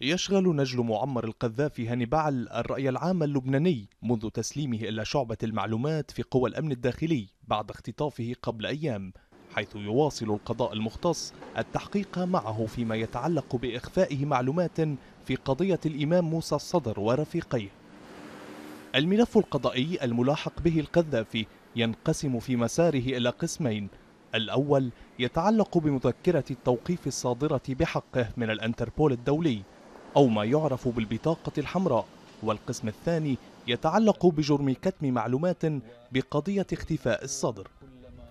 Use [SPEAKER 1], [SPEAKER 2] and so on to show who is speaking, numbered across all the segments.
[SPEAKER 1] يشغل نجل معمر القذافي هانيبال الرأي العام اللبناني منذ تسليمه إلى شعبة المعلومات في قوى الأمن الداخلي بعد اختطافه قبل أيام حيث يواصل القضاء المختص التحقيق معه فيما يتعلق بإخفائه معلومات في قضية الإمام موسى الصدر ورفيقيه الملف القضائي الملاحق به القذافي ينقسم في مساره إلى قسمين الأول يتعلق بمذكرة التوقيف الصادرة بحقه من الأنتربول الدولي أو ما يعرف بالبطاقة الحمراء والقسم الثاني يتعلق
[SPEAKER 2] بجرم كتم معلومات بقضية اختفاء الصدر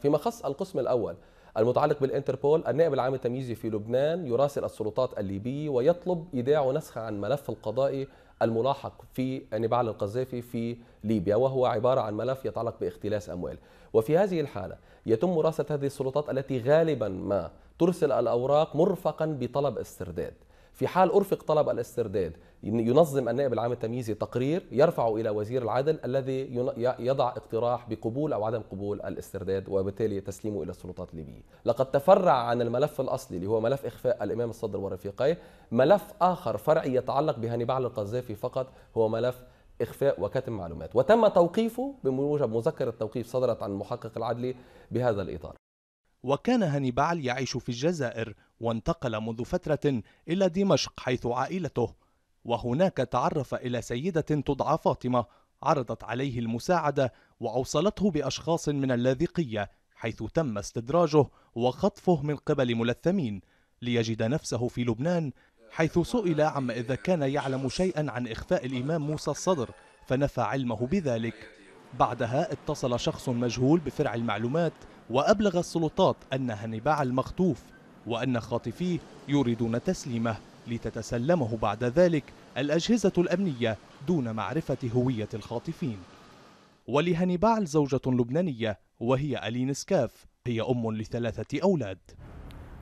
[SPEAKER 2] فيما خص القسم الأول المتعلق بالانتربول النائب العام التمييزي في لبنان يراسل السلطات الليبية ويطلب إيداع نسخة عن ملف القضائي الملاحق في نبال القذافي في ليبيا وهو عبارة عن ملف يتعلق باختلاس أموال وفي هذه الحالة يتم مراسلة هذه السلطات التي غالبا ما ترسل الأوراق مرفقا بطلب استرداد في حال أرفق طلب الاسترداد ينظم النائب العام التمييزي تقرير يرفعه إلى وزير العدل الذي يضع اقتراح بقبول أو عدم قبول الاسترداد وبالتالي تسليمه إلى السلطات الليبية لقد تفرع عن الملف الأصلي اللي هو ملف إخفاء الإمام الصدر ورفيقيه ملف آخر فرعي يتعلق بهانيبال القذافي فقط هو ملف إخفاء وكتم معلومات وتم توقيفه بموجب مذكرة توقيف صدرت عن المحقق العدلي بهذا الإطار وكان هانيبال يعيش في الجزائر وانتقل منذ فترة إلى دمشق
[SPEAKER 1] حيث عائلته وهناك تعرف إلى سيدة تدعى فاطمة عرضت عليه المساعدة وأوصلته بأشخاص من اللاذقية حيث تم استدراجه وخطفه من قبل ملثمين ليجد نفسه في لبنان حيث سئل عما إذا كان يعلم شيئا عن إخفاء الإمام موسى الصدر فنفى علمه بذلك بعدها اتصل شخص مجهول بفرع المعلومات وأبلغ السلطات أن هنباع المخطوف وأن خاطفيه يريدون تسليمه لتتسلمه بعد ذلك الأجهزة الأمنية دون معرفة هوية الخاطفين ولهنبعل زوجة لبنانية وهي ألين سكاف هي أم لثلاثة أولاد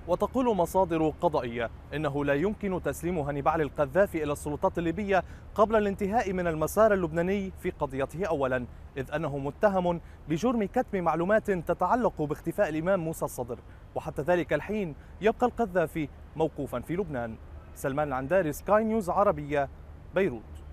[SPEAKER 1] وتقول مصادر قضائية إنه لا يمكن تسليم هنبعل القذافي إلى السلطات الليبية قبل الانتهاء من المسار اللبناني في قضيته أولا إذ أنه متهم بجرم كتم معلومات تتعلق باختفاء الإمام موسى الصدر وحتى ذلك الحين يبقى القذافي موقوفا في لبنان سلمان العنداري سكاي نيوز عربية بيروت